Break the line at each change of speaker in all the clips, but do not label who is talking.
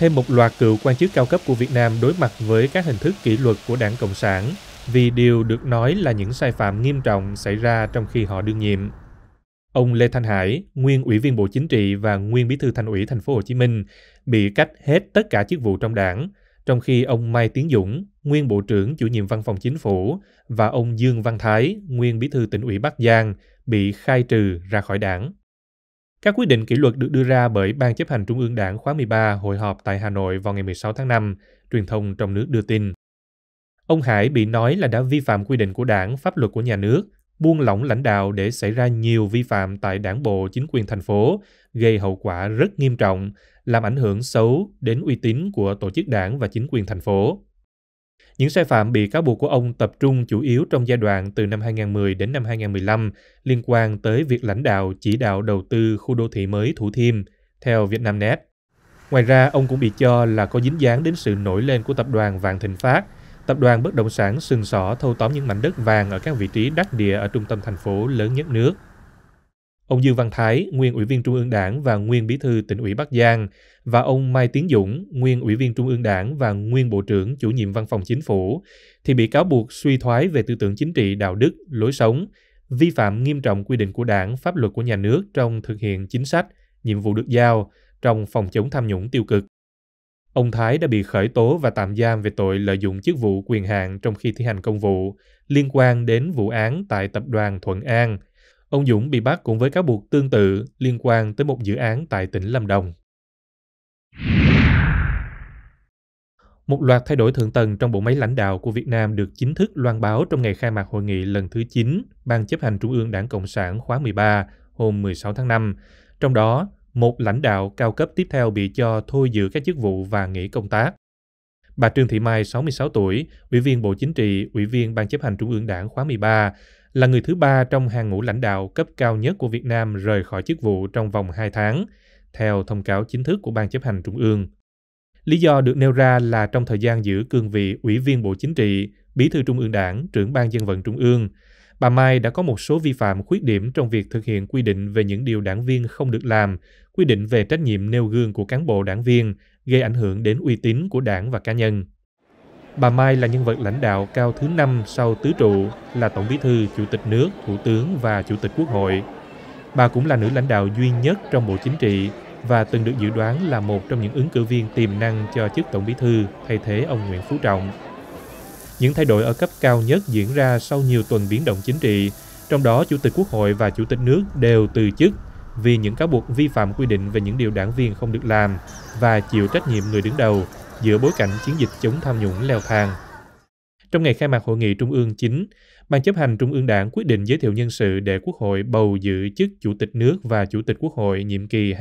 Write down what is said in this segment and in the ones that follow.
thêm một loạt cựu quan chức cao cấp của Việt Nam đối mặt với các hình thức kỷ luật của đảng Cộng sản vì điều được nói là những sai phạm nghiêm trọng xảy ra trong khi họ đương nhiệm. Ông Lê Thanh Hải, nguyên ủy viên Bộ Chính trị và nguyên bí thư Thành ủy Thành phố Hồ Chí Minh, bị cách hết tất cả chức vụ trong đảng, trong khi ông Mai Tiến Dũng, nguyên Bộ trưởng chủ nhiệm Văn phòng Chính phủ và ông Dương Văn Thái, nguyên bí thư tỉnh ủy Bắc Giang, bị khai trừ ra khỏi đảng. Các quyết định kỷ luật được đưa ra bởi Ban chấp hành Trung ương Đảng khóa 13 hội họp tại Hà Nội vào ngày 16 tháng 5, truyền thông trong nước đưa tin. Ông Hải bị nói là đã vi phạm quy định của đảng, pháp luật của nhà nước, buông lỏng lãnh đạo để xảy ra nhiều vi phạm tại đảng bộ chính quyền thành phố, gây hậu quả rất nghiêm trọng, làm ảnh hưởng xấu đến uy tín của tổ chức đảng và chính quyền thành phố. Những sai phạm bị cáo buộc của ông tập trung chủ yếu trong giai đoạn từ năm 2010 đến năm 2015 liên quan tới việc lãnh đạo chỉ đạo đầu tư khu đô thị mới Thủ Thiêm, theo Vietnamnet. Ngoài ra, ông cũng bị cho là có dính dáng đến sự nổi lên của tập đoàn Vạn Thịnh Phát, tập đoàn bất động sản sừng sỏ thâu tóm những mảnh đất vàng ở các vị trí đắc địa ở trung tâm thành phố lớn nhất nước ông Dương Văn Thái, nguyên Ủy viên Trung ương Đảng và nguyên Bí thư tỉnh ủy Bắc Giang, và ông Mai Tiến Dũng, nguyên Ủy viên Trung ương Đảng và nguyên Bộ trưởng chủ nhiệm Văn phòng Chính phủ, thì bị cáo buộc suy thoái về tư tưởng chính trị, đạo đức, lối sống, vi phạm nghiêm trọng quy định của Đảng, pháp luật của nhà nước trong thực hiện chính sách, nhiệm vụ được giao trong phòng chống tham nhũng tiêu cực. Ông Thái đã bị khởi tố và tạm giam về tội lợi dụng chức vụ quyền hạn trong khi thi hành công vụ liên quan đến vụ án tại tập đoàn Thuận An – Ông Dũng bị bắt cũng với cáo buộc tương tự liên quan tới một dự án tại tỉnh Lâm Đồng. Một loạt thay đổi thượng tầng trong bộ máy lãnh đạo của Việt Nam được chính thức loan báo trong ngày khai mạc hội nghị lần thứ 9 Ban chấp hành Trung ương Đảng Cộng sản khóa 13 hôm 16 tháng 5. Trong đó, một lãnh đạo cao cấp tiếp theo bị cho thôi giữ các chức vụ và nghỉ công tác. Bà Trương Thị Mai, 66 tuổi, Ủy viên Bộ Chính trị, Ủy viên Ban chấp hành Trung ương Đảng khóa 13, là người thứ ba trong hàng ngũ lãnh đạo cấp cao nhất của Việt Nam rời khỏi chức vụ trong vòng 2 tháng, theo thông cáo chính thức của Ban chấp hành Trung ương. Lý do được nêu ra là trong thời gian giữ cương vị Ủy viên Bộ Chính trị, Bí thư Trung ương Đảng, trưởng Ban dân vận Trung ương, bà Mai đã có một số vi phạm khuyết điểm trong việc thực hiện quy định về những điều đảng viên không được làm, quy định về trách nhiệm nêu gương của cán bộ đảng viên, gây ảnh hưởng đến uy tín của đảng và cá nhân. Bà Mai là nhân vật lãnh đạo cao thứ năm sau tứ trụ, là tổng bí thư, chủ tịch nước, thủ tướng và chủ tịch quốc hội. Bà cũng là nữ lãnh đạo duy nhất trong Bộ Chính trị và từng được dự đoán là một trong những ứng cử viên tiềm năng cho chức tổng bí thư thay thế ông Nguyễn Phú Trọng. Những thay đổi ở cấp cao nhất diễn ra sau nhiều tuần biến động chính trị, trong đó Chủ tịch Quốc hội và Chủ tịch nước đều từ chức vì những cáo buộc vi phạm quy định về những điều đảng viên không được làm và chịu trách nhiệm người đứng đầu giữa bối cảnh chiến dịch chống tham nhũng leo thang. Trong ngày khai mạc hội nghị Trung ương 9, Ban chấp hành Trung ương Đảng quyết định giới thiệu nhân sự để Quốc hội bầu giữ chức Chủ tịch nước và Chủ tịch Quốc hội nhiệm kỳ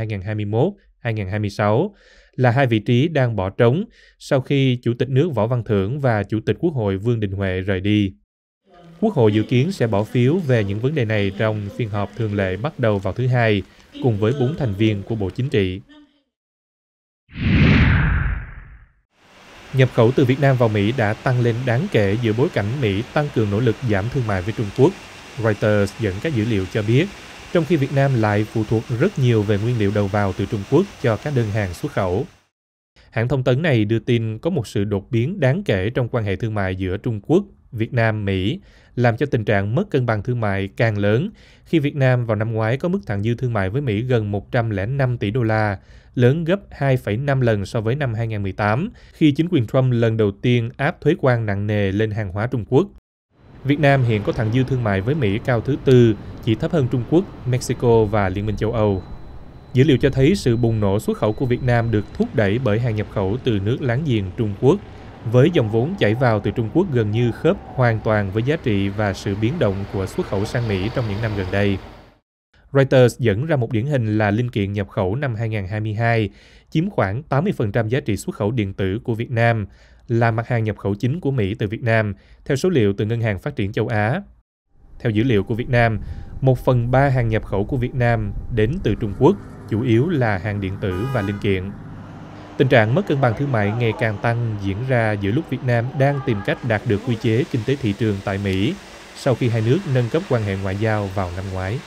2021-2026 là hai vị trí đang bỏ trống sau khi Chủ tịch nước Võ Văn Thưởng và Chủ tịch Quốc hội Vương Đình Huệ rời đi. Quốc hội dự kiến sẽ bỏ phiếu về những vấn đề này trong phiên họp thường lệ bắt đầu vào thứ hai cùng với bốn thành viên của Bộ Chính trị. Nhập khẩu từ Việt Nam vào Mỹ đã tăng lên đáng kể giữa bối cảnh Mỹ tăng cường nỗ lực giảm thương mại với Trung Quốc. Reuters dẫn các dữ liệu cho biết, trong khi Việt Nam lại phụ thuộc rất nhiều về nguyên liệu đầu vào từ Trung Quốc cho các đơn hàng xuất khẩu. Hãng thông tấn này đưa tin có một sự đột biến đáng kể trong quan hệ thương mại giữa Trung Quốc Việt Nam, Mỹ, làm cho tình trạng mất cân bằng thương mại càng lớn khi Việt Nam vào năm ngoái có mức thặng dư thương mại với Mỹ gần 105 tỷ đô la, lớn gấp 2,5 lần so với năm 2018 khi chính quyền Trump lần đầu tiên áp thuế quan nặng nề lên hàng hóa Trung Quốc. Việt Nam hiện có thặng dư thương mại với Mỹ cao thứ tư, chỉ thấp hơn Trung Quốc, Mexico và Liên minh châu Âu. Dữ liệu cho thấy sự bùng nổ xuất khẩu của Việt Nam được thúc đẩy bởi hàng nhập khẩu từ nước láng giềng Trung Quốc – với dòng vốn chảy vào từ Trung Quốc gần như khớp hoàn toàn với giá trị và sự biến động của xuất khẩu sang Mỹ trong những năm gần đây. Reuters dẫn ra một điển hình là linh kiện nhập khẩu năm 2022, chiếm khoảng 80% giá trị xuất khẩu điện tử của Việt Nam, là mặt hàng nhập khẩu chính của Mỹ từ Việt Nam, theo số liệu từ Ngân hàng Phát triển Châu Á. Theo dữ liệu của Việt Nam, một phần ba hàng nhập khẩu của Việt Nam đến từ Trung Quốc, chủ yếu là hàng điện tử và linh kiện. Tình trạng mất cân bằng thương mại ngày càng tăng diễn ra giữa lúc Việt Nam đang tìm cách đạt được quy chế kinh tế thị trường tại Mỹ sau khi hai nước nâng cấp quan hệ ngoại giao vào năm ngoái.